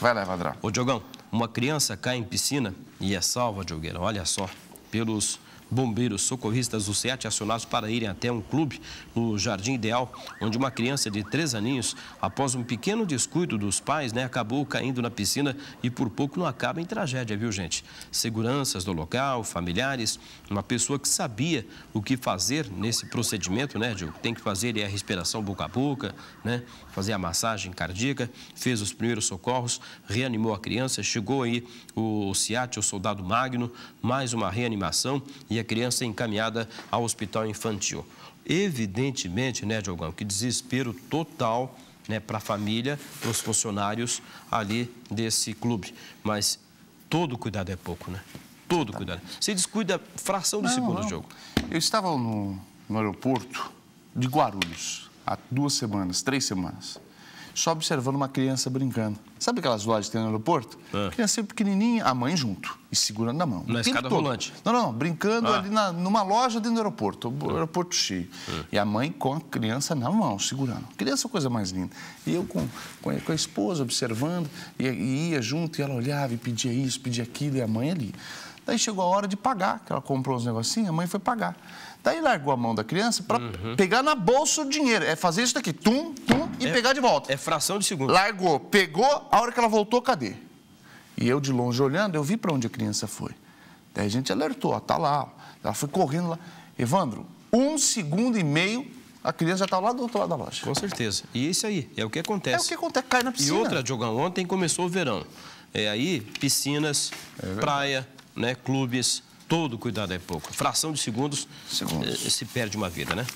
Vai lá, Evandrão. Ô, Diogão, uma criança cai em piscina e é salva, Diogueira, olha só, pelos bombeiros socorristas do SEAT acionados para irem até um clube no Jardim Ideal, onde uma criança de três aninhos, após um pequeno descuido dos pais, né, acabou caindo na piscina e por pouco não acaba em tragédia, viu gente? Seguranças do local, familiares, uma pessoa que sabia o que fazer nesse procedimento, né, Diogo? Tem que fazer é a respiração boca a boca, né, fazer a massagem cardíaca, fez os primeiros socorros, reanimou a criança, chegou aí o SEAT, o soldado Magno, mais uma reanimação e e a criança encaminhada ao hospital infantil. Evidentemente, né, Diogão, que desespero total né, para a família, para os funcionários ali desse clube. Mas todo cuidado é pouco, né? Todo tá. cuidado. Você descuida fração de não, segundo não. jogo. Eu estava no, no aeroporto de Guarulhos há duas semanas, três semanas só observando uma criança brincando. Sabe aquelas lojas que tem no aeroporto? É. Criança pequenininha, a mãe junto e segurando na mão. Na escada todo. rolante? Não, não, brincando ah. ali na, numa loja dentro do aeroporto, o é. aeroporto cheio. É. E a mãe com a criança na mão, segurando. Criança é a coisa mais linda. E eu com, com, a, com a esposa observando, e, e ia junto, e ela olhava e pedia isso, pedia aquilo, e a mãe ali. Daí chegou a hora de pagar, que ela comprou os negocinhos, a mãe foi pagar. Daí largou a mão da criança para uhum. pegar na bolsa o dinheiro. É fazer isso daqui, tum, tum, e é, pegar de volta. É fração de segundo. Largou, pegou, a hora que ela voltou, cadê? E eu de longe olhando, eu vi para onde a criança foi. Daí a gente alertou, ó, tá lá. Ela foi correndo lá. Evandro, um segundo e meio, a criança já tá lá do outro lado da loja. Com certeza. E é isso aí, é o que acontece. É o que acontece, cai na piscina. E outra, Diogão, ontem começou o verão. É aí, piscinas, é praia, né, clubes, todo cuidado é pouco. Fração de segundos, segundos. Eh, se perde uma vida, né?